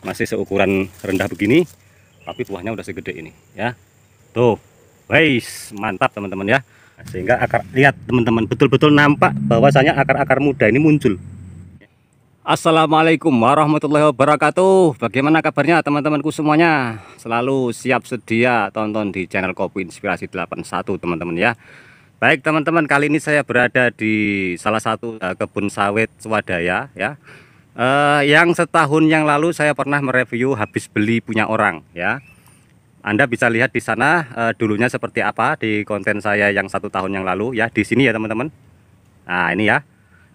masih seukuran rendah begini tapi buahnya udah segede ini ya tuh guys mantap teman-teman ya sehingga akar lihat teman-teman betul-betul nampak bahwasanya akar-akar muda ini muncul Assalamualaikum warahmatullahi wabarakatuh Bagaimana kabarnya teman-temanku semuanya Selalu siap sedia tonton di channel Kopi Inspirasi 81 teman-teman ya Baik teman-teman kali ini saya berada di salah satu eh, kebun sawit swadaya ya Uh, yang setahun yang lalu saya pernah mereview habis beli punya orang ya. Anda bisa lihat di sana uh, dulunya seperti apa di konten saya yang satu tahun yang lalu ya di sini ya teman-teman. Nah ini ya.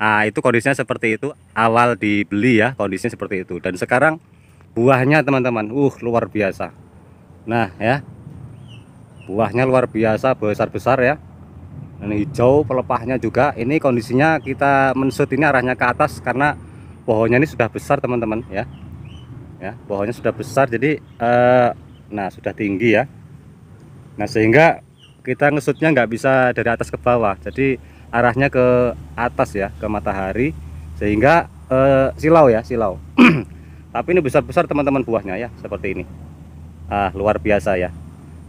Nah, itu kondisinya seperti itu awal dibeli ya kondisinya seperti itu dan sekarang buahnya teman-teman uh luar biasa. Nah ya buahnya luar biasa besar-besar ya ini hijau pelepahnya juga ini kondisinya kita mensut ini arahnya ke atas karena pohonnya ini sudah besar teman-teman ya ya pohonnya sudah besar jadi eh, nah sudah tinggi ya nah sehingga kita ngesutnya nggak bisa dari atas ke bawah jadi arahnya ke atas ya ke matahari sehingga eh, silau ya silau tapi ini besar-besar teman-teman buahnya ya seperti ini ah luar biasa ya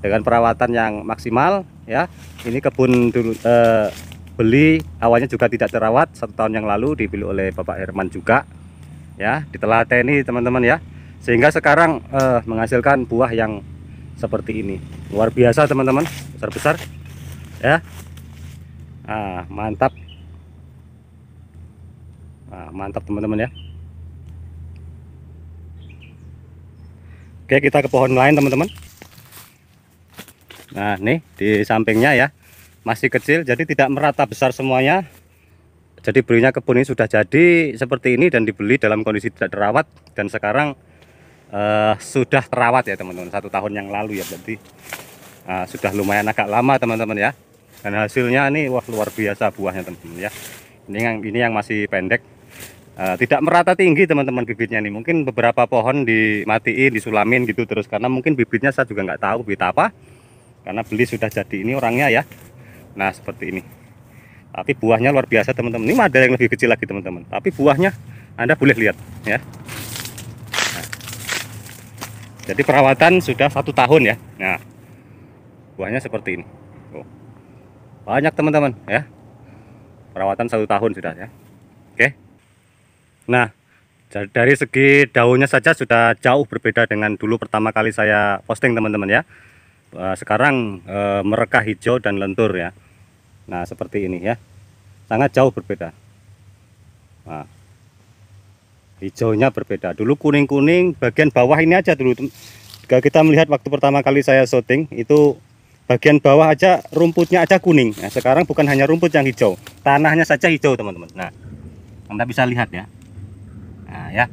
dengan perawatan yang maksimal ya ini kebun dulu eh, beli awalnya juga tidak terawat satu tahun yang lalu dibeli oleh Bapak Herman juga ya ditelateni teman-teman ya sehingga sekarang eh, menghasilkan buah yang seperti ini luar biasa teman-teman besar-besar ya ah, mantap ah, mantap teman-teman ya Oke kita ke pohon lain teman-teman nah nih di sampingnya ya masih kecil jadi tidak merata besar semuanya jadi belinya kebun ini sudah jadi seperti ini dan dibeli dalam kondisi tidak terawat dan sekarang uh, sudah terawat ya teman-teman satu tahun yang lalu ya berarti uh, sudah lumayan agak lama teman-teman ya dan hasilnya ini wah luar biasa buahnya teman-teman ya ini yang ini yang masih pendek uh, tidak merata tinggi teman-teman bibitnya nih mungkin beberapa pohon dimatiin disulamin gitu terus karena mungkin bibitnya saya juga nggak tahu bibit apa karena beli sudah jadi ini orangnya ya nah seperti ini tapi buahnya luar biasa teman-teman ini ada yang lebih kecil lagi teman-teman tapi buahnya anda boleh lihat ya nah. jadi perawatan sudah satu tahun ya nah buahnya seperti ini oh. banyak teman-teman ya perawatan satu tahun sudah ya oke nah dari segi daunnya saja sudah jauh berbeda dengan dulu pertama kali saya posting teman-teman ya Eh, sekarang uh, merekah hijau dan lentur ya nah seperti ini ya sangat jauh berbeda nah, hijaunya berbeda dulu kuning-kuning bagian bawah ini aja dulu kita melihat waktu pertama kali saya syuting itu bagian bawah aja rumputnya aja kuning nah, sekarang bukan hanya rumput yang hijau tanahnya saja hijau teman-teman nah anda bisa lihat ya nah ya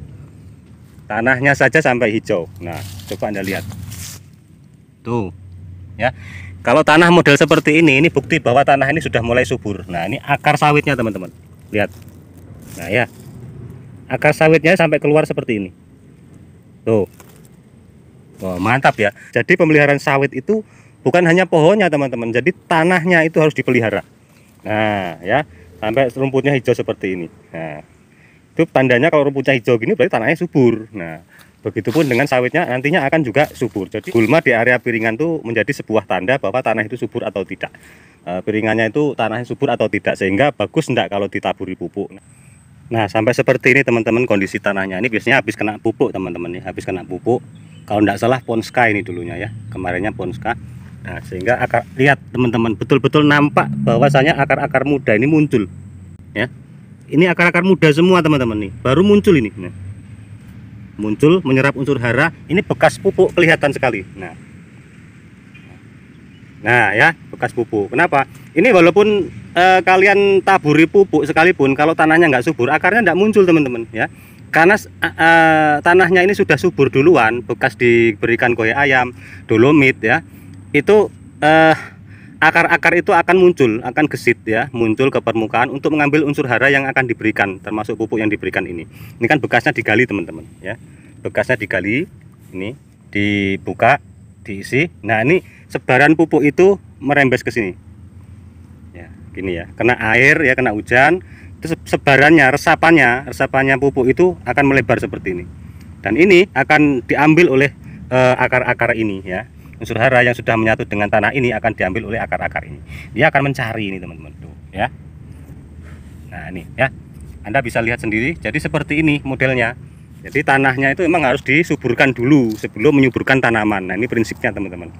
tanahnya saja sampai hijau nah coba anda lihat tuh ya kalau tanah model seperti ini ini bukti bahwa tanah ini sudah mulai subur nah ini akar sawitnya teman-teman lihat nah ya akar sawitnya sampai keluar seperti ini tuh oh, mantap ya jadi pemeliharaan sawit itu bukan hanya pohonnya teman-teman jadi tanahnya itu harus dipelihara nah ya sampai rumputnya hijau seperti ini nah itu tandanya kalau rumputnya hijau gini berarti tanahnya subur nah Begitupun dengan sawitnya nantinya akan juga subur. Jadi gulma di area piringan itu menjadi sebuah tanda bahwa tanah itu subur atau tidak. E, piringannya itu tanahnya subur atau tidak sehingga bagus enggak kalau ditaburi pupuk. Nah, sampai seperti ini teman-teman kondisi tanahnya. Ini biasanya habis kena pupuk, teman-teman nih, ya. habis kena pupuk. Kalau enggak salah Ponska ini dulunya ya. Kemarinnya Ponska. Nah, sehingga akar lihat teman-teman betul-betul nampak bahwasanya akar-akar muda ini muncul. Ya. Ini akar-akar muda semua, teman-teman nih. Baru muncul ini. Nah muncul menyerap unsur hara ini bekas pupuk kelihatan sekali nah nah ya bekas pupuk kenapa ini walaupun eh, kalian taburi pupuk sekalipun kalau tanahnya nggak subur akarnya nggak muncul teman-teman ya karena eh, tanahnya ini sudah subur duluan bekas diberikan koya ayam dolomit ya itu eh, akar-akar itu akan muncul, akan gesit ya, muncul ke permukaan untuk mengambil unsur hara yang akan diberikan, termasuk pupuk yang diberikan ini. Ini kan bekasnya digali teman-teman, ya, bekasnya digali, ini dibuka, diisi. Nah ini sebaran pupuk itu merembes ke sini, ya, gini ya, kena air ya, kena hujan, itu sebarannya, resapannya, resapannya pupuk itu akan melebar seperti ini. Dan ini akan diambil oleh eh, akar-akar uh, akar -akar ini ya unsur hara yang sudah menyatu dengan tanah ini akan diambil oleh akar-akar ini. Dia akan mencari ini teman-teman tuh ya. Nah ini ya, Anda bisa lihat sendiri. Jadi seperti ini modelnya. Jadi tanahnya itu memang harus disuburkan dulu sebelum menyuburkan tanaman. Nah ini prinsipnya teman-teman.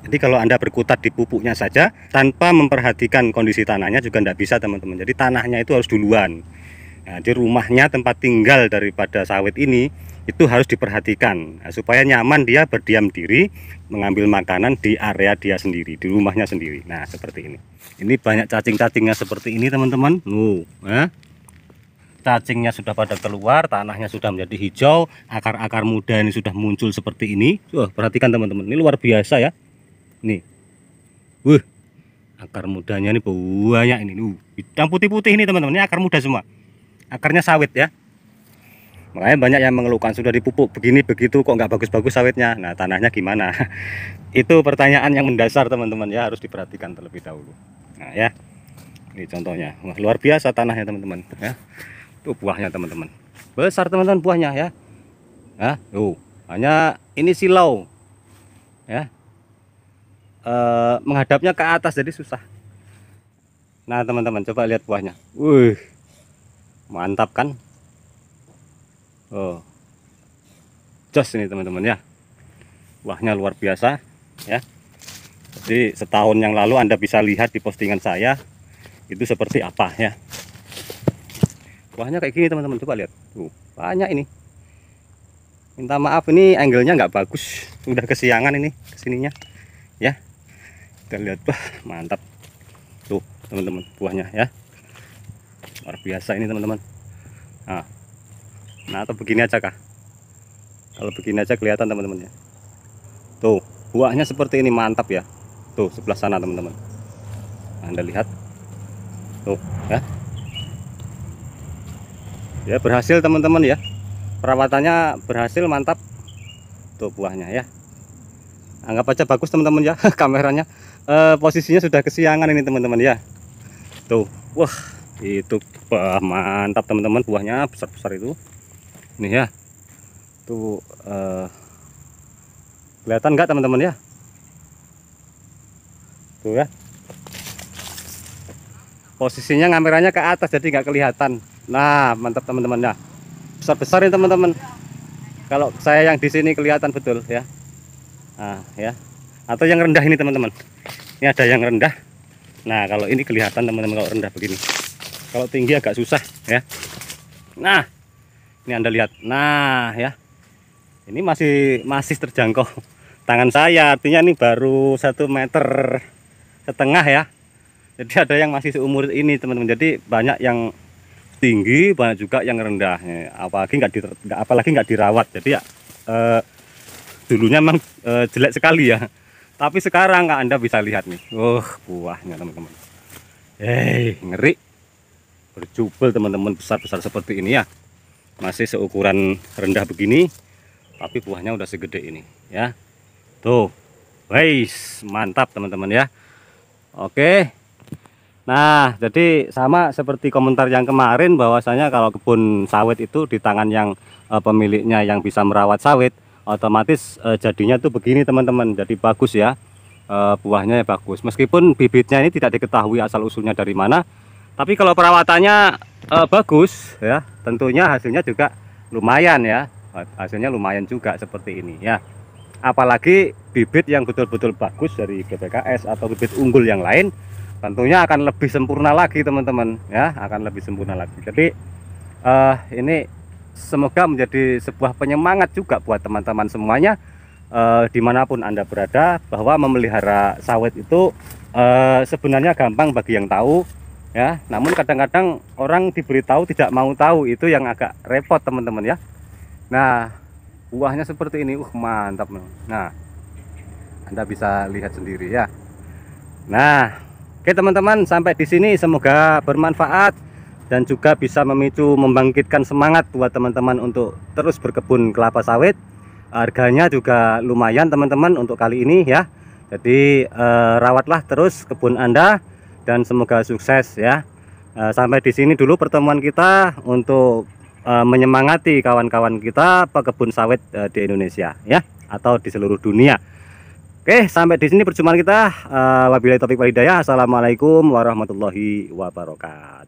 Jadi kalau Anda berkutat di pupuknya saja tanpa memperhatikan kondisi tanahnya juga tidak bisa teman-teman. Jadi tanahnya itu harus duluan. Nah, di rumahnya tempat tinggal daripada sawit ini itu harus diperhatikan nah, supaya nyaman dia berdiam diri mengambil makanan di area dia sendiri di rumahnya sendiri nah seperti ini ini banyak cacing-cacingnya seperti ini teman-teman uh, eh. cacingnya sudah pada keluar tanahnya sudah menjadi hijau akar-akar muda ini sudah muncul seperti ini uh, perhatikan teman-teman ini luar biasa ya nih uh, akar mudanya ini banyak ini uh, hitam putih-putih ini teman-teman ini akar muda semua akarnya sawit ya Makanya banyak yang mengeluhkan sudah dipupuk begini begitu kok nggak bagus-bagus sawitnya. Nah tanahnya gimana? Itu pertanyaan yang mendasar teman-teman ya harus diperhatikan terlebih dahulu. Nah ya, ini contohnya. Wah, luar biasa tanahnya teman-teman ya. Itu buahnya teman-teman. Besar teman-teman buahnya ya. Nah, tuh hanya ini silau ya e, menghadapnya ke atas jadi susah nah teman-teman coba lihat buahnya wih mantap kan oh jos ini teman-teman ya wahnya luar biasa ya jadi setahun yang lalu Anda bisa lihat di postingan saya itu seperti apa ya wahnya kayak gini teman-teman coba lihat tuh banyak ini minta maaf ini angle-nya nggak bagus udah kesiangan ini kesininya ya kita lihat wah mantap tuh teman-teman buahnya ya luar biasa ini teman-teman nah Nah, atau begini aja kah? Kalau begini aja kelihatan teman-teman ya. Tuh, buahnya seperti ini mantap ya. Tuh, sebelah sana teman-teman. Anda lihat. Tuh, ya. Ya, berhasil teman-teman ya. Perawatannya berhasil mantap. Tuh buahnya ya. Anggap aja bagus teman-teman ya kameranya. E, posisinya sudah kesiangan ini teman-teman ya. Tuh, wah, itu bah, mantap teman-teman buahnya besar-besar itu nih ya tuh uh, kelihatan nggak teman-teman ya tuh ya posisinya ngameranya ke atas jadi nggak kelihatan nah mantap teman-teman ya besar-besar ini teman-teman kalau saya yang di sini kelihatan betul ya nah ya atau yang rendah ini teman-teman ini ada yang rendah nah kalau ini kelihatan teman-teman kalau rendah begini kalau tinggi agak susah ya nah ini anda lihat nah ya ini masih masih terjangkau tangan saya artinya ini baru satu meter setengah ya jadi ada yang masih seumur ini teman-teman jadi banyak yang tinggi banyak juga yang rendah ya, apalagi nggak di, apalagi nggak dirawat jadi ya eh, dulunya memang eh, jelek sekali ya tapi sekarang nggak anda bisa lihat nih oh buahnya teman-teman hei eh, ngeri berjubel teman-teman besar-besar seperti ini ya masih seukuran rendah begini tapi buahnya udah segede ini ya tuh guys mantap teman-teman ya oke nah jadi sama seperti komentar yang kemarin bahwasanya kalau kebun sawit itu di tangan yang eh, pemiliknya yang bisa merawat sawit otomatis eh, jadinya tuh begini teman-teman jadi bagus ya eh, buahnya ya bagus meskipun bibitnya ini tidak diketahui asal usulnya dari mana tapi kalau perawatannya uh, bagus ya tentunya hasilnya juga lumayan ya hasilnya lumayan juga seperti ini ya apalagi bibit yang betul-betul bagus dari GPKS atau bibit unggul yang lain tentunya akan lebih sempurna lagi teman-teman ya akan lebih sempurna lagi jadi uh, ini semoga menjadi sebuah penyemangat juga buat teman-teman semuanya uh, dimanapun anda berada bahwa memelihara sawit itu uh, sebenarnya gampang bagi yang tahu ya namun kadang-kadang orang diberitahu tidak mau tahu itu yang agak repot teman-teman ya nah buahnya seperti ini uh mantap nah anda bisa lihat sendiri ya nah oke teman-teman sampai di sini semoga bermanfaat dan juga bisa memicu membangkitkan semangat buat teman-teman untuk terus berkebun kelapa sawit harganya juga lumayan teman-teman untuk kali ini ya jadi eh, rawatlah terus kebun anda dan semoga sukses ya. Eh, sampai di sini dulu pertemuan kita untuk eh, menyemangati kawan-kawan kita pekebun sawit eh, di Indonesia ya atau di seluruh dunia. Oke, sampai di sini perjumpaan kita. Wabillahi taufik walhidayah. Assalamualaikum warahmatullahi wabarakatuh.